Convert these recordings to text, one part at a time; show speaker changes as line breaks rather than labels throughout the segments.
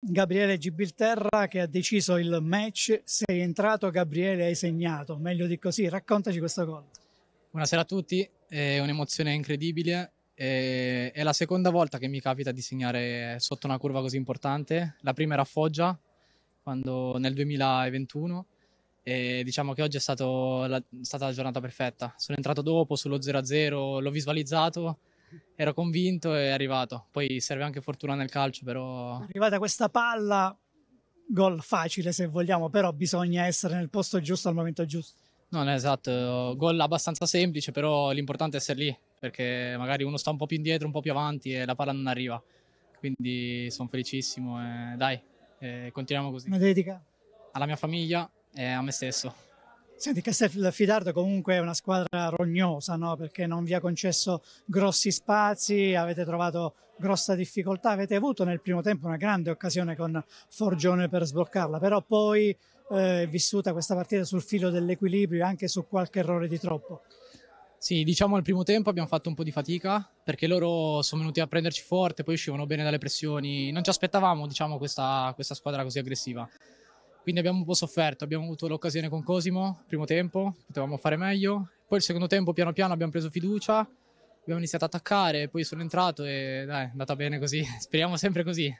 Gabriele Gibilterra che ha deciso il match, sei entrato Gabriele hai segnato, meglio di così, raccontaci questo gol.
Buonasera a tutti, è un'emozione incredibile, è, la seconda volta che mi capita di segnare sotto una curva così importante, la prima era a Foggia quando, nel 2021 e diciamo che oggi è, la, è stata la giornata perfetta, sono entrato dopo sullo 0-0, l'ho visualizzato ero convinto e è arrivato. Poi serve anche fortuna nel calcio, però...
Arrivata questa palla, gol facile se vogliamo, però bisogna essere nel posto giusto al momento giusto.
No, no esatto, gol abbastanza semplice, però l'importante è essere lì, perché magari uno sta un po' più indietro, un po' più avanti e la palla non arriva. Quindi sono felicissimo e dai, e continuiamo così. Una dedica? Alla mia famiglia e a me stesso.
Senti, Castelfidardo comunque è una squadra rognosa, no? Perché non vi ha concesso grossi spazi, avete trovato grossa difficoltà, avete avuto nel primo tempo una grande occasione con Forgione per sbloccarla, però poi eh, è vissuta questa partita sul filo dell'equilibrio e anche su qualche errore di troppo.
Sì, diciamo al primo tempo abbiamo fatto un po' di fatica perché loro sono venuti a prenderci forte, poi uscivano bene dalle pressioni, non ci aspettavamo diciamo, questa, questa squadra così aggressiva. Quindi abbiamo un po' sofferto, abbiamo avuto l'occasione con Cosimo, primo tempo, potevamo fare meglio. Poi il secondo tempo piano piano abbiamo preso fiducia, abbiamo iniziato ad attaccare, poi sono entrato e dai, è andata bene così, speriamo sempre così.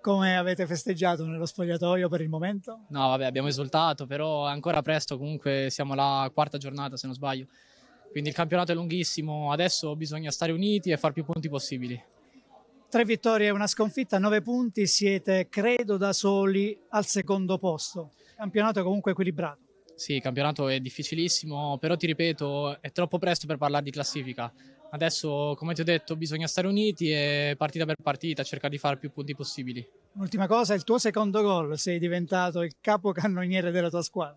Come
avete festeggiato nello spogliatoio per il momento?
No, vabbè, abbiamo esultato, però è ancora presto, comunque siamo alla quarta giornata se non sbaglio. Quindi il campionato è lunghissimo, adesso bisogna stare uniti e far più punti possibili.
Tre vittorie e una sconfitta, nove punti, siete credo da soli al secondo posto. Campionato comunque equilibrato.
Sì, il campionato è difficilissimo, però ti ripeto, è troppo presto per parlare di classifica. Adesso, come ti ho detto, bisogna stare uniti e partita per partita cercare di fare più punti possibili.
Un'ultima cosa, il tuo secondo gol, sei diventato il capocannoniere della tua squadra.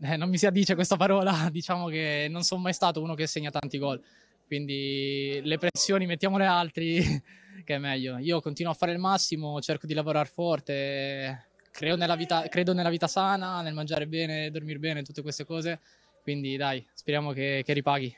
Eh, non mi
si addice questa parola, diciamo che non sono mai stato uno che segna tanti gol, quindi le pressioni mettiamole altri perché è meglio. Io continuo a fare il massimo, cerco di lavorare forte, credo nella vita, credo nella vita sana, nel mangiare bene, dormire bene, tutte queste cose. Quindi dai, speriamo che, che ripaghi.